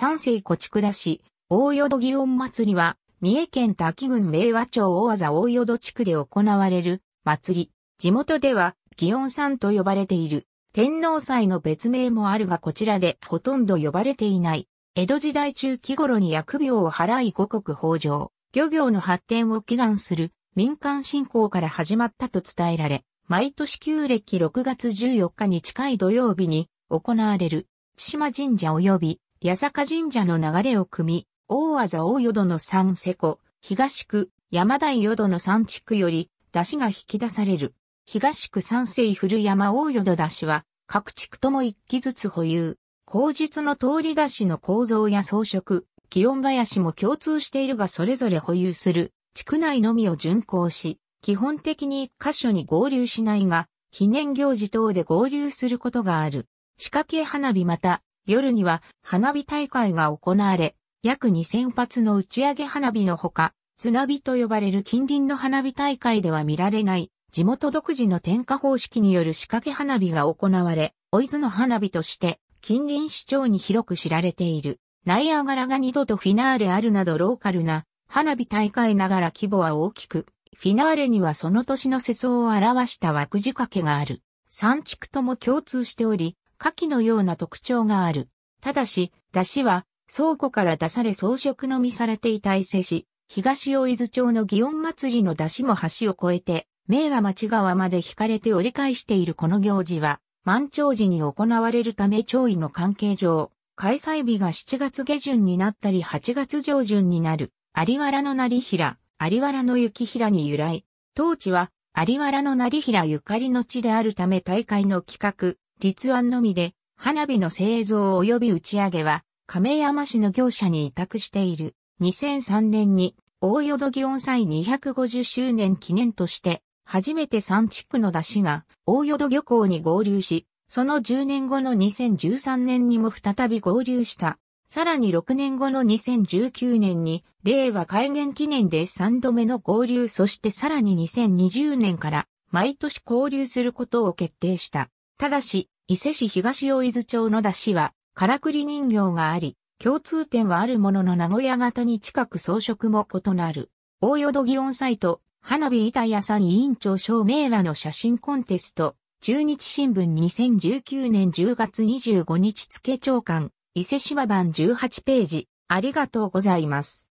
三世古地下し、大淀祇園祭りは、三重県滝郡明和町大技大淀地区で行われる祭り。地元では、祇園山と呼ばれている。天皇祭の別名もあるがこちらでほとんど呼ばれていない。江戸時代中期頃に薬病を払い五穀豊穣、漁業の発展を祈願する民間信仰から始まったと伝えられ、毎年旧暦6月14日に近い土曜日に行われる、千島神社及び八坂神社の流れを組み、大和大淀の三瀬湖、東区、山台淀の三地区より、出汁が引き出される。東区三世古山大淀出汁は、各地区とも一基ずつ保有。口述の通り出しの構造や装飾、気温林も共通しているがそれぞれ保有する、地区内のみを巡行し、基本的に一箇所に合流しないが、記念行事等で合流することがある。仕掛け花火また、夜には花火大会が行われ、約2000発の打ち上げ花火のほか、津波と呼ばれる近隣の花火大会では見られない地元独自の点火方式による仕掛け花火が行われ、お伊豆の花火として近隣市長に広く知られている。ナイアガラが二度とフィナーレあるなどローカルな花火大会ながら規模は大きく、フィナーレにはその年の世相を表した枠仕掛けがある。三地区とも共通しており、牡蠣のような特徴がある。ただし、出汁は倉庫から出され装飾のみされていた伊勢市、東大伊豆町の祇園祭りの出汁も橋を越えて、明和町川まで引かれて折り返しているこの行事は、満潮時に行われるため潮位の関係上、開催日が7月下旬になったり8月上旬になる、有原の成平、有原の雪平に由来、当地は有原の成平ゆかりの地であるため大会の企画、立案のみで、花火の製造及び打ち上げは、亀山市の業者に委託している。2003年に、大淀祇園祭250周年記念として、初めて3地区の出汁が、大淀漁港に合流し、その10年後の2013年にも再び合流した。さらに6年後の2019年に、令和改元記念で3度目の合流そしてさらに2020年から毎年交流することを決定した。ただし、伊勢市東大伊豆町野田市は、からくり人形があり、共通点はあるものの名古屋型に近く装飾も異なる。大淀祇園サイト、花火板屋さん委員長賞名和の写真コンテスト、中日新聞2019年10月25日付長官、伊勢島版18ページ、ありがとうございます。